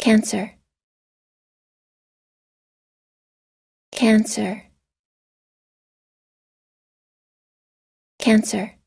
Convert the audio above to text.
Cancer Cancer Cancer